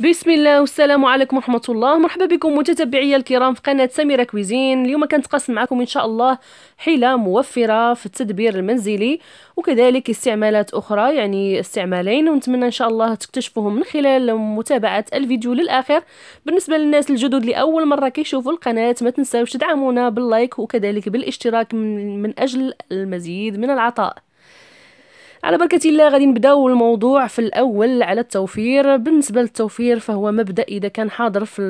بسم الله والسلام عليكم ورحمه الله مرحبا بكم متتبعي الكرام في قناه سميره كويزين اليوم كنتقاسم معكم ان شاء الله حيله موفره في التدبير المنزلي وكذلك استعمالات اخرى يعني استعمالين ونتمنى ان شاء الله تكتشفوهم من خلال متابعه الفيديو للاخر بالنسبه للناس الجدد لاول مره كيشوفوا القناه ما تنساوش تدعمونا باللايك وكذلك بالاشتراك من, من اجل المزيد من العطاء على بركة الله غادي نبداو الموضوع في الأول على التوفير بالنسبة للتوفير فهو مبدأ إذا كان حاضر في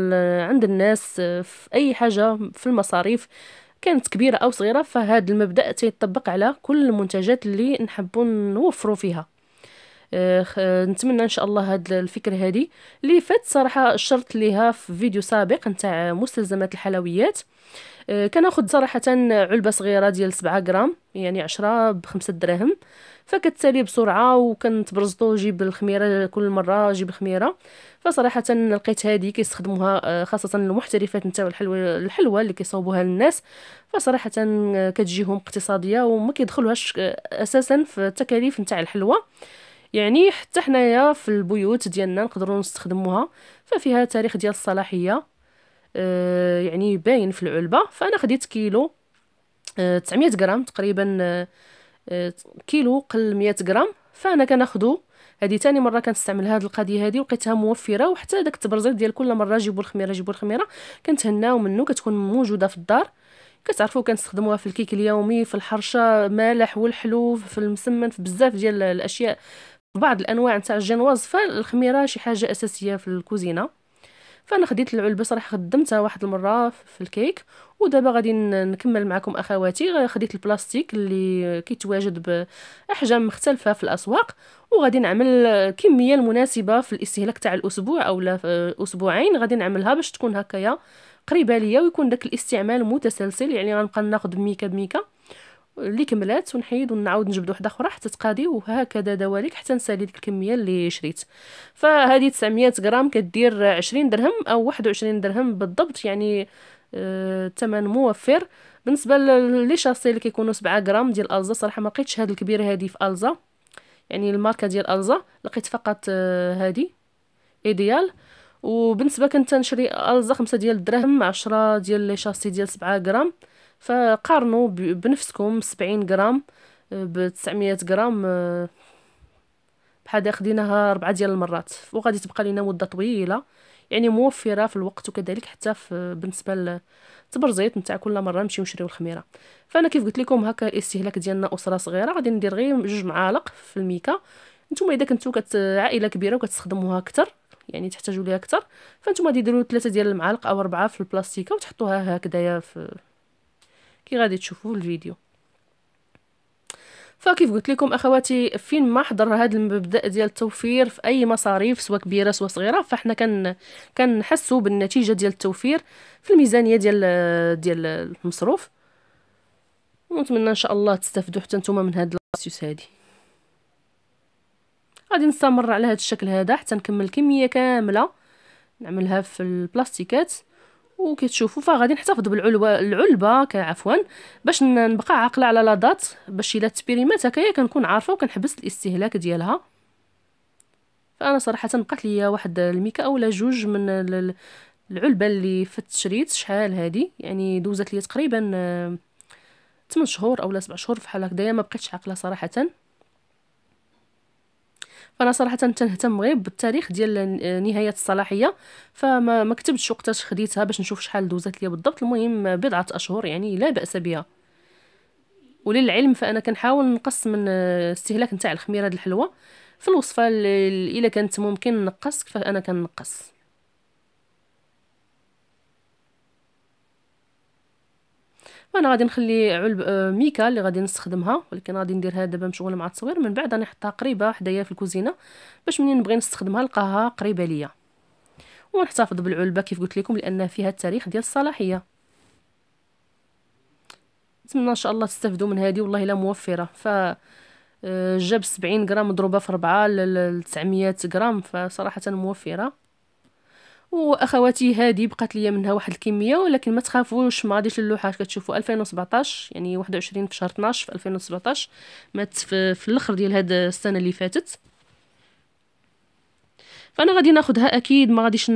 عند الناس في أي حاجة في المصاريف كانت كبيرة أو صغيرة فهذا المبدأ تيطبق على كل المنتجات اللي نحبو نوفرو فيها آه، نتمنى ان شاء الله هاد الفكره هادي اللي فات صراحه شرت ليها في فيديو سابق نتاع مستلزمات الحلويات آه، كناخد صراحه علبه صغيره ديال 7 غرام يعني 10 ب 5 دراهم فكتسالي بسرعه وكنتبرزطو جيب الخميره كل مره جيب الخميره فصراحه لقيت هذه كيستخدموها آه، خاصه المحترفات نتاع الحلوى الحلوى اللي كيصاوبوها للناس فصراحه كتجيهم اقتصاديه وما كيدخلوهاش آه، اساسا في التكاليف نتاع الحلوى يعني حتى حنايا في البيوت ديالنا نقدروا نستخدموها ففيها تاريخ ديال الصلاحيه آه، يعني باين في العلبة فأنا خديت كيلو 900 آه، غرام تقريبا آه، كيلو قل 100 غرام فأنا كناخدو هادي تاني مره كنستعمل هاد القضيه هادي ولقيتها موفره وحتى داك التبرزيط ديال كل مره جيبو الخميره جيبو الخميره كنتهناو منو كتكون موجوده في الدار كتعرفوا كنستخدموها في الكيك اليومي في الحرشه مالح والحلو في المسمن في بزاف ديال الاشياء في بعض الانواع نتاع الجينواز فالخميره شي حاجه اساسيه في الكوزينه فانا خديت العلبه صراحه خدمتها واحد المره في الكيك ودابا غادي نكمل معكم اخواتي خديت البلاستيك اللي كيتواجد باحجام مختلفه في الاسواق وغادي نعمل كميه المناسبه في الاستهلاك تاع الاسبوع اولا اسبوعين غادي نعملها باش تكون هكايا قريبه ليا ويكون داك الاستعمال متسلسل يعني غنبقى ناخذ بميكا بميكا اللي كملات ونحيد ونعاود نجبد وحده اخرى حتى تقادي وهكذا دواليك حتى نسالي ديك الكميه اللي شريت فهذه 900 غرام كدير 20 درهم او 21 درهم بالضبط يعني الثمن آه موفر بالنسبه للي شاصي اللي كيكونوا 7 غرام ديال الزا صراحه ما لقيتش هذه الكبيره هذه في الزا يعني الماركه ديال الزا لقيت فقط هذه آه ايديال وبالنسبه كنت نشري الزا 5 ديال الدراهم 10 ديال لي شاصي ديال 7 غرام فقارنوا بنفسكم 70 غرام آه، ب 900 غرام آه، بحال خديناها ربعة ديال المرات وغادي تبقى لينا مده طويله يعني موفره في الوقت وكذلك حتى في بالنسبه للتبرزيط نتاع كل مره نمشيو نشريو الخميره فانا كيف قلت لكم هكا الاستهلاك ديالنا اسره صغيره غادي ندير غير جوج معالق في الميكا نتوما اذا كنتو كت عائله كبيره وكتستخدموها اكثر يعني تحتاجوا ليها اكثر فانتوما غادي ديروا ثلاثه ديال المعالق او اربعه في البلاستيكه وتحطوها هكذايا في كي غادي تشوفوا الفيديو فكيف قلت لكم اخواتي فين ما حضر هذا المبدا ديال التوفير في اي مصاريف سواء كبيره سواء صغيره فاحنا كن كنحسوا بالنتيجه ديال التوفير في الميزانيه ديال ديال المصروف ونتمنى ان شاء الله تستافدوا حتى نتوما من هاد لاسيوس هادي غادي نستمر على هذا الشكل هذا حتى نكمل كميه كامله نعملها في البلاستيكات وكتشوفوا فغادي نحتفظ بالعلبه العلبه عفوا باش نبقى عاقله على لا دات باش الا تبيريمات هكايا كنكون عارفه وكنحبس الاستهلاك ديالها فانا صراحه بقات ليا واحد الميكا اولا جوج من العلبه اللي فتشريت شحال هذه يعني دوزت ليا تقريبا 8 آه، شهور اولا 7 شهور فحال هكذايا ما بقيتش عاقله صراحه فانا صراحه تنهتم غير بالتاريخ ديال نهايه الصلاحيه فما ما كتبتش وقتاش خديتها باش نشوف شحال دوزات ليا بالضبط المهم بضعه اشهر يعني لا باس بها وللعلم فانا كنحاول نقص من استهلاك نتاع الخميره الحلوه في الوصفه الا كانت ممكن نقص فانا كنقص انا غادي نخلي علب آه، ميكا اللي غادي نستخدمها ولكن غادي نديرها دابا مشغوله مع التصوير من بعد غنحطها قريبه حدايا في الكوزينه باش منين نبغي نستخدمها نلقاها قريبه ليا ونحتفظ بالعلبه كيف قلت لكم لان فيها التاريخ ديال الصلاحيه نتمنى ان شاء الله تستافدوا من هذه والله الا موفره ف آه، جاب 70 غرام مضروبه في 4 ل 900 غرام فصراحه موفره واخواتي هادي بقات ليا منها واحد الكميه ولكن ما تخافوش ما غاديش اللوحات كتشوفوا 2017 يعني 21 في شهر 12 في 2017 مات في, في الاخر ديال هاد السنه اللي فاتت فانا غادي ناخدها اكيد ما غاديش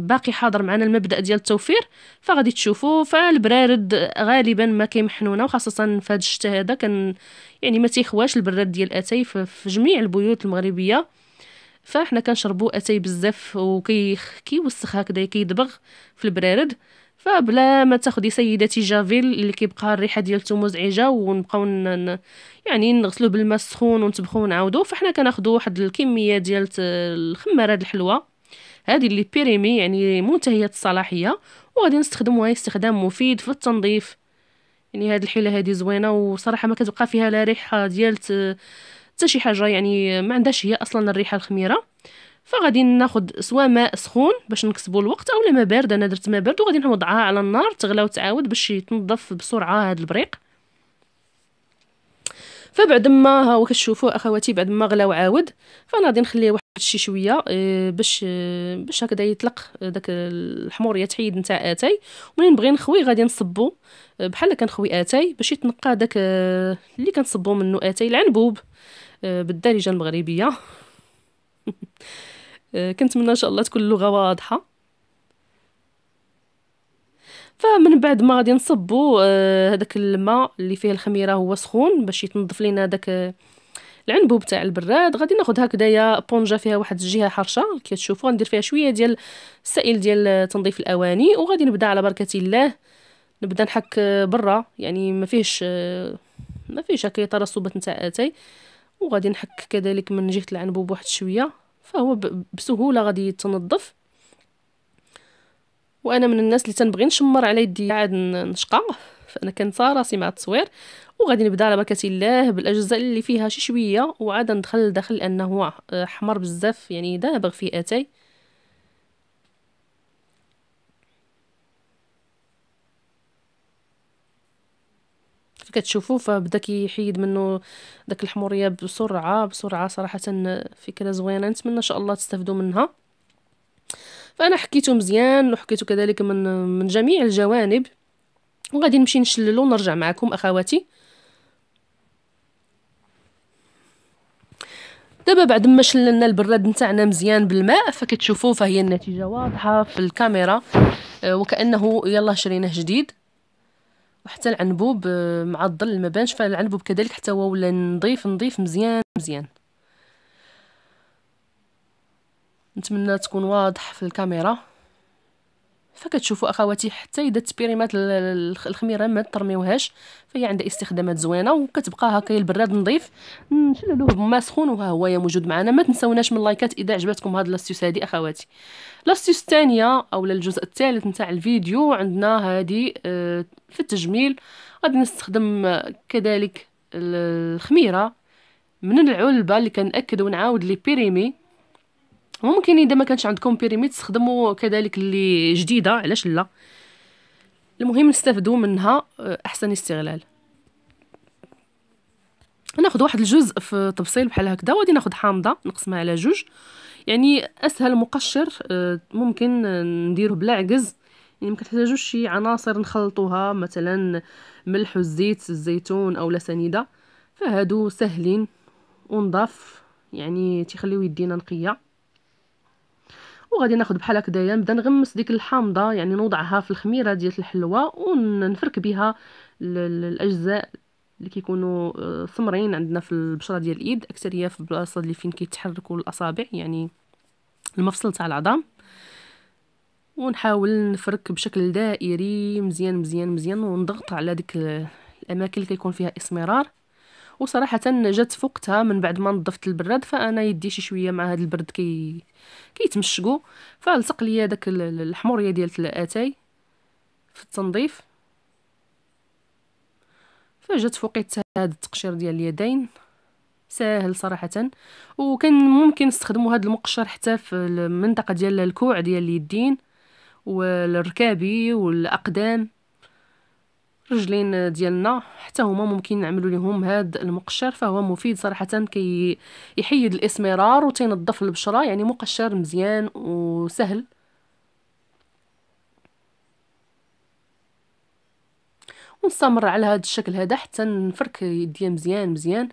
باقي حاضر معنا المبدا ديال التوفير فغادي تشوفوا فالبرارد غالبا ما كيمحنونا وخاصه في هذا الشتا هذا كان يعني ما تيخواش البراد ديال اتاي في جميع البيوت المغربيه فاحنا كنشربوا اتاي بزاف وكيوسخ هكذا كيدبغ في البرارد فبلا ما تاخدي سيدتي جافيل اللي كيبقى الريحه ديالته مزعجه ونبقاو يعني نغسلو بالماء السخون ونطبخوه ونعاودو فحنا كناخدو واحد الكميه آه، ديال الخماره الحلوه هذه اللي بيريمي يعني منتهيه الصلاحيه وغادي نستخدموها استخدام مفيد في التنظيف يعني هاد الحيله هادي زوينه وصراحه ما كتبقى فيها لا ريحه ديال آه، حتى شي حاجه يعني ما عندهاش هي اصلا الريحه الخميره فغادي ناخد سواء ماء سخون باش نكسبو الوقت اولا ماء بارد انا درت ماء بارد وغادي نوضعها على النار تغلى وتعاود باش يتنظف بسرعه هاد البريق فبعد ما هاو كتشوفوا اخواتي بعد ما غلا وعاود فانا غادي نخليه واحد شي شويه آه، باش آه، باش هكذا يطلق آه، داك الحموريه تحيد نتاع اتاي ومنين نبغي نخوي غادي نصبو بحال كنخوي اتاي باش يتنقى داك اللي كنصبو منه اتاي العنبوب آه، بالدارجه المغربيه آه، كنتمنى ان شاء الله تكون اللغه واضحه فمن بعد ما غادي نصبو آه، هذاك الماء اللي فيه الخميره هو سخون باش يتنظف لينا داك العنبوب تاع البراد غادي ناخذ هكذايا بونجه فيها واحد الجهه حرشه تشوفوا غندير فيها شويه ديال السائل ديال تنظيف الاواني وغادي نبدا على بركه الله نبدا نحك برا يعني ما فيهش ما فيهش هكا ترسبات نتاع اتاي وغادي نحك كذلك من جهه العنبوب واحد شويه فهو بسهوله غادي يتنظف وانا من الناس اللي تنبغي نشمر على يدي عاد نشقى فانا كنت راسي مع التصوير وغادي نبدا على بركه الله بالاجزاء اللي فيها شي شويه وعاد ندخل داخل لانه آه، حمر بزاف يعني دابغ فيه اتاي كتشوفو فبدا كيحيد منه داك الحموريه بسرعه بسرعه صراحه فكره زوينه نتمنى ان شاء الله تستافدوا منها فانا حكيته مزيان وحكيته كذلك من من جميع الجوانب وغادي نمشي نشللو ونرجع معكم اخواتي دابا بعد ما شللنا البراد نتاعنا مزيان بالماء فكتشوفوا فهي النتيجه واضحه في الكاميرا آه، وكانه يلا شريناه جديد وحتى العنبوب آه، مع الظل ما بانش فالعنبوب كذلك حتى هو ولا نظيف نظيف مزيان مزيان نتمنى تكون واضح في الكاميرا فكتشوفوا اخواتي حتى اذا التبيريمات الخميره ما ترميوهاش فهي عندها استخدامات زوينه وكتبقى هكا البراد نظيف نشللوه بما سخون وها هو موجود معنا ما تنساوناش من اللايكات اذا عجبتكم هاد لاستيوس هادي اخواتي لاستيوس الثانيه او الجزء الثالث نتاع الفيديو عندنا هادي آه، في التجميل غادي نستخدم كذلك الخميره من العلبه اللي كنأكد ونعاود لي بيريمي ممكن اذا ما كانش عندكم بيريميت تستخدموا كذلك اللي جديده علاش لا المهم نستافدوا منها آه، احسن استغلال ناخذ واحد الجزء في تبصيل بحال هكذا وغادي ناخذ حامضه نقسمها على جوج يعني اسهل مقشر آه، ممكن آه، نديره بلا عجز يعني ما كتحتاجوش شي عناصر نخلطوها مثلا ملح والزيت الزيتون او سنيده فهادو سهلين ونضاف يعني تيخليو يدينا نقيه وغادي ناخذ بحال هكذايا يعني نبدا نغمس ديك الحامضه يعني نوضعها في الخميره ديال الحلوه ونفرك بها الاجزاء اللي كيكونوا سمرين آه، عندنا في البشره ديال الايد اكثريه في البلاصه اللي فين كيتحركوا الاصابع يعني المفصل تاع العظام ونحاول نفرك بشكل دائري مزيان مزيان مزيان ونضغط على ديك الاماكن اللي كيكون فيها اسمرار وصراحه جات فوقتها من بعد ما نظفت البراد فانا يدي شي شويه مع هذا البرد كي كيتمشقوا فلصق لي داك الحموريه ديال الاتاي في التنظيف فجات فوقيت هذا التقشير ديال اليدين ساهل صراحه وكان ممكن استخدموا هذا المقشر حتى في المنطقه ديال الكوع ديال اليدين والركابي والاقدام رجلين ديالنا حتى هما ممكن نعملوا لهم هذا المقشر فهو مفيد صراحه كي يحيد الاسمرار وتنظف البشره يعني مقشر مزيان وسهل ونستمر على هذا الشكل هذا حتى نفرك يديا مزيان مزيان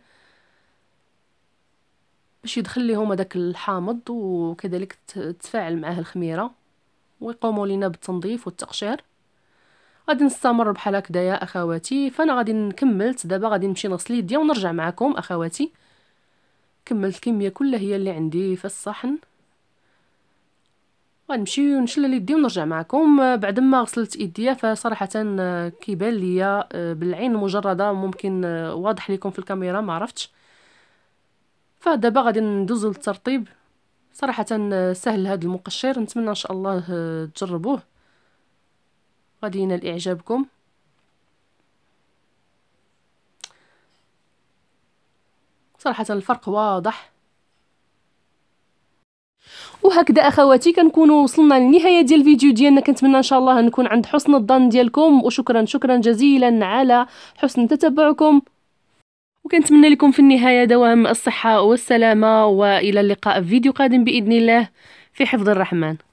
باش يدخل لهم هذاك الحامض وكذلك تتفاعل معاه الخميره ويقوموا لنا بالتنظيف والتقشير غادي نستمر بحال يا اخواتي فانا غادي نكملت دابا غادي نمشي نغسل يديا ونرجع معكم اخواتي كملت الكميه كلها هي اللي عندي في الصحن غنمشي ونشلل يدي ونرجع معكم بعد ما غسلت يديا فصراحه كيبان ليا آه، بالعين المجرده ممكن آه، واضح لكم في الكاميرا ما عرفتش فدابا غادي ندوز للترطيب صراحه آه، سهل هذا المقشر نتمنى ان شاء الله تجربوه غادي ينال اعجابكم صراحه الفرق واضح وهكذا اخواتي كنكونوا وصلنا للنهايه ديال الفيديو ديالنا كنتمنى ان شاء الله نكون عند حسن الظن ديالكم وشكرا شكرا جزيلا على حسن تتبعكم وكنتمنى لكم في النهايه دوام الصحه والسلامه والى اللقاء في فيديو قادم باذن الله في حفظ الرحمن